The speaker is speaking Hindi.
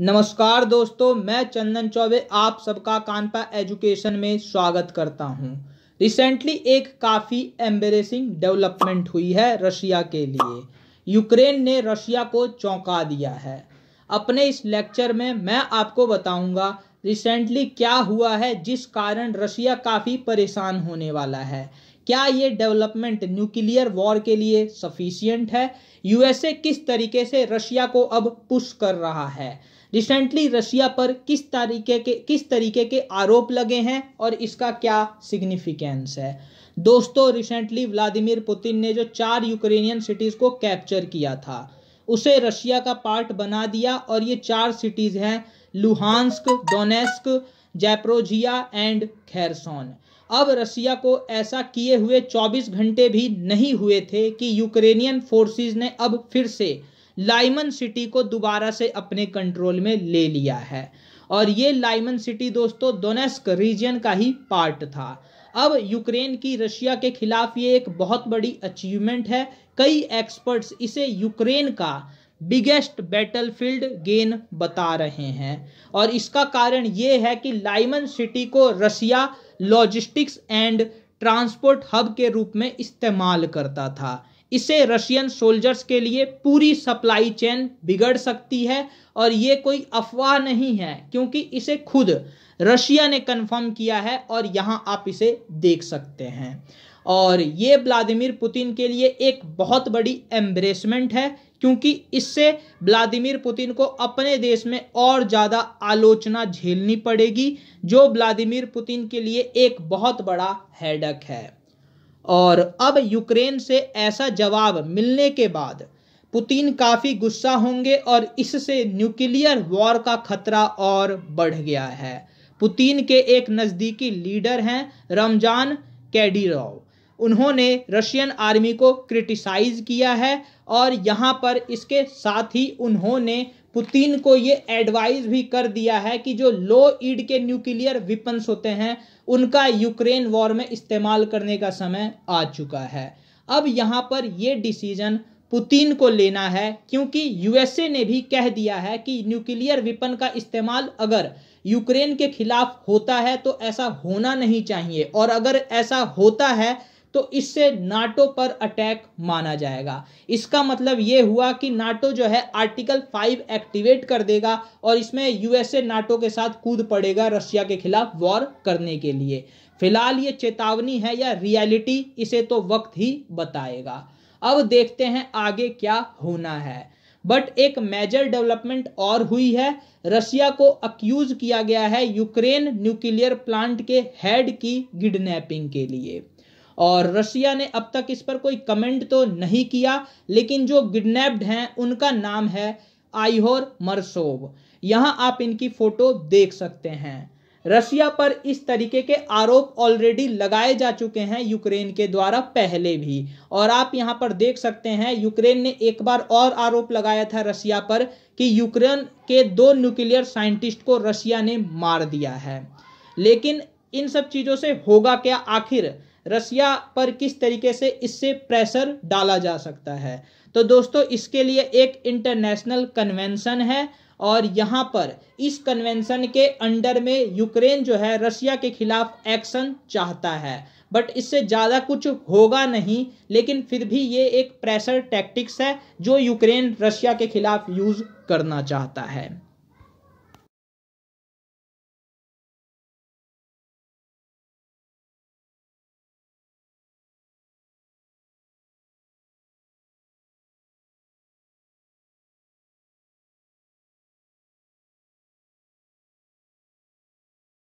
नमस्कार दोस्तों मैं चंदन चौबे आप सबका कानपा एजुकेशन में स्वागत करता हूं रिसेंटली एक काफ़ी एम्बेसिंग डेवलपमेंट हुई है रशिया के लिए यूक्रेन ने रशिया को चौंका दिया है अपने इस लेक्चर में मैं आपको बताऊंगा रिसेंटली क्या हुआ है जिस कारण रशिया काफ़ी परेशान होने वाला है क्या ये डेवलपमेंट न्यूक्लियर वॉर के लिए सफिशियंट है यूएसए किस तरीके से रशिया को अब पुश कर रहा है रिसेंटली रशिया पर किस तरीके के किस तरीके के आरोप लगे हैं और इसका क्या सिग्निफिकेंस है दोस्तों रिसेंटली व्लादिमीर पुतिन ने जो चार यूक्रेनियन सिटीज़ को कैप्चर किया था उसे रशिया का पार्ट बना दिया और ये चार सिटीज़ हैं Luhansk Donetsk Zaporizhzhia and Kherson अब रशिया को ऐसा किए हुए 24 घंटे भी नहीं हुए थे कि यूक्रेनियन फोर्सेस ने अब फिर से लाइमन सिटी को दोबारा से अपने कंट्रोल में ले लिया है और ये लाइमन सिटी दोस्तों दोनेस्क रीजन का ही पार्ट था अब यूक्रेन की रशिया के खिलाफ ये एक बहुत बड़ी अचीवमेंट है कई एक्सपर्ट्स इसे यूक्रेन का बिगेस्ट बैटलफील्ड गेन बता रहे हैं और इसका कारण ये है कि लाइमन सिटी को Russia logistics and transport hub के रूप में इस्तेमाल करता था इससे रशियन सोल्जर्स के लिए पूरी सप्लाई चेन बिगड़ सकती है और ये कोई अफवाह नहीं है क्योंकि इसे खुद रशिया ने कंफर्म किया है और यहाँ आप इसे देख सकते हैं और ये व्लादिमीर पुतिन के लिए एक बहुत बड़ी एम्ब्रेसमेंट है क्योंकि इससे व्लादिमीर पुतिन को अपने देश में और ज़्यादा आलोचना झेलनी पड़ेगी जो व्लादिमीर पुतिन के लिए एक बहुत बड़ा हैडक है और अब यूक्रेन से ऐसा जवाब मिलने के बाद पुतिन काफ़ी गुस्सा होंगे और इससे न्यूक्लियर वॉर का खतरा और बढ़ गया है पुतिन के एक नज़दीकी लीडर हैं रमजान कैडिरोव उन्होंने रशियन आर्मी को क्रिटिसाइज किया है और यहाँ पर इसके साथ ही उन्होंने पुतिन को ये एडवाइस भी कर दिया है कि जो लो ईड के न्यूक्लियर विपन्स होते हैं उनका यूक्रेन वॉर में इस्तेमाल करने का समय आ चुका है अब यहाँ पर ये डिसीजन पुतिन को लेना है क्योंकि यूएसए ने भी कह दिया है कि न्यूक्लियर विपन का इस्तेमाल अगर यूक्रेन के खिलाफ होता है तो ऐसा होना नहीं चाहिए और अगर ऐसा होता है तो इससे नाटो पर अटैक माना जाएगा इसका मतलब ये हुआ कि नाटो जो है आर्टिकल फाइव एक्टिवेट कर देगा और इसमें यूएसए नाटो के साथ कूद पड़ेगा रशिया के खिलाफ वॉर करने के लिए फिलहाल ये चेतावनी है या रियलिटी इसे तो वक्त ही बताएगा अब देखते हैं आगे क्या होना है बट एक मेजर डेवलपमेंट और हुई है रशिया को अक्यूज किया गया है यूक्रेन न्यूक्लियर प्लांट के हेड की किडनैपिंग के लिए और रशिया ने अब तक इस पर कोई कमेंट तो नहीं किया लेकिन जो किडनेप्ड हैं उनका नाम है आइहोर मरसोव यहां आप इनकी फोटो देख सकते हैं रशिया पर इस तरीके के आरोप ऑलरेडी लगाए जा चुके हैं यूक्रेन के द्वारा पहले भी और आप यहां पर देख सकते हैं यूक्रेन ने एक बार और आरोप लगाया था रशिया पर कि यूक्रेन के दो न्यूक्लियर साइंटिस्ट को रशिया ने मार दिया है लेकिन इन सब चीज़ों से होगा क्या आखिर रसिया पर किस तरीके से इससे प्रेशर डाला जा सकता है तो दोस्तों इसके लिए एक इंटरनेशनल कन्वेंशन है और यहाँ पर इस कन्वेंशन के अंडर में यूक्रेन जो है रशिया के खिलाफ एक्शन चाहता है बट इससे ज़्यादा कुछ होगा नहीं लेकिन फिर भी ये एक प्रेशर टैक्टिक्स है जो यूक्रेन रशिया के खिलाफ यूज़ करना चाहता है